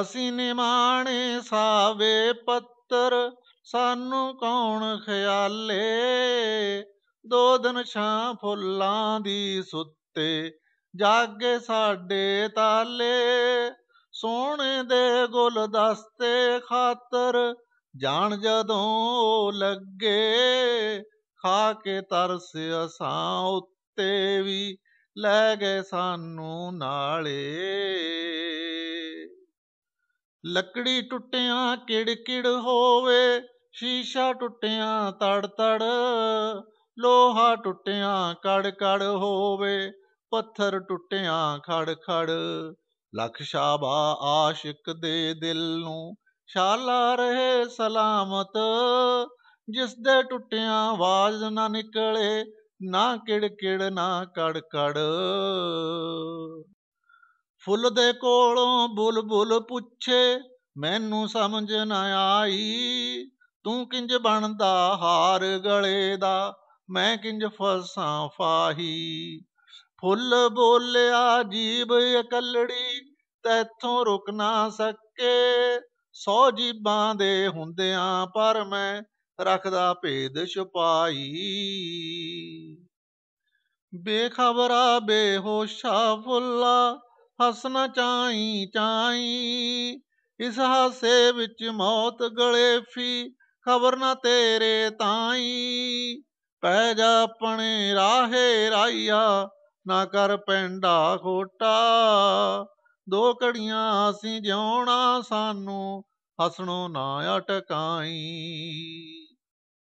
ਅਸੀਂ ਨਿਮਾਣੇ ਸਾਵੇ ਪੱਤਰ ਸਾਨੂੰ ਕੌਣ ਖਿਆਲੇ ਦੋ ਦਿਨ ਛਾਂ ਫੁੱਲਾਂ ਦੀ ਸੁੱਤੇ ਜਾਗੇ ਸਾਡੇ ਤਾਲੇ ਸੋਹਣੇ ਦੇ ਗੁਲਦਸਤੇ ਖਾਤਰ ਜਾਣ ਜਦੋਂ ਲੱਗੇ ਖਾ ਕੇ ਤਰਸ ਅਸਾਂ ਉੱਤੇ ਵੀ ਲੈ ਗਏ ਸਾਨੂੰ ਨਾਲੇ ਲੱਕੜੀ ਟੁੱਟਿਆਂ ਕਿੜ ਕਿੜ ਹੋਵੇ ਸ਼ੀਸ਼ਾ ਟੁੱਟਿਆਂ ਤੜ ਤੜ ਲੋਹਾ ਟੁੱਟਿਆਂ ਕੜ ਕੜ ਹੋਵੇ ਪੱਥਰ ਟੁੱਟਿਆਂ ਖੜ ਖੜ ਲੱਖ ਸ਼ਾਬਾ ਆਸ਼ਿਕ ਦੇ ਦਿਲ ਨੂੰ ਸ਼ਾਲਾ ਰਹੇ ਸਲਾਮਤ ਜਿਸ ਦੇ ਟੁੱਟਿਆਂ ਆਵਾਜ਼ ਨਾ ਨਿਕਲੇ ਨਾ ਕਿੜ ਕਿੜ ਨਾ ਕੜ ਕੜ ਫੁੱਲ ਦੇ ਕੋਲੋਂ ਬੁਲਬੁਲ ਪੁੱਛੇ ਮੈਨੂੰ ਸਮਝ ਨਾ ਆਈ ਤੂੰ ਕਿੰਜ ਬਣਦਾ ਹਾਰ ਗਲੇ ਦਾ ਮੈਂ ਕਿੰਜ ਫਸਾਂ ਫਾਹੀ ਫੁੱਲ ਬੋਲਿਆ ਜੀਬ ਇਕੱਲੜੀ ਤੈਥੋਂ ਰੁਕ ਨਾ ਸਕੇ ਸੌ ਜੀਬਾਂ ਦੇ ਹੁੰਦਿਆਂ ਪਰ ਮੈਂ ਰੱਖਦਾ ਭੇਦ ਛੁਪਾਈ ਬੇਖਬਰਾ ਬੇਹੋਸ਼ਾ ਫੁੱਲਾ ਹੱਸਣਾ ਚਾਈ ਚਾਈ ਇਸ ਹਾਸੇ ਵਿੱਚ ਮੌਤ ਗਲੇ ਫੀ ਖਬਰ ਨਾ ਤੇਰੇ ਤਾਈ ਪੈ ਜਾ ਆਪਣੇ ਰਾਹੇ ਰਾਈਆ ਨਾ ਕਰ ਪੈਂਡਾ ਖੋਟਾ ਦੋ ਕੜੀਆਂ ਅਸੀਂ ਜਿਉਣਾ ਸਾਨੂੰ ਹਸਣੋ ਨਾ ਅਟਕਾਈ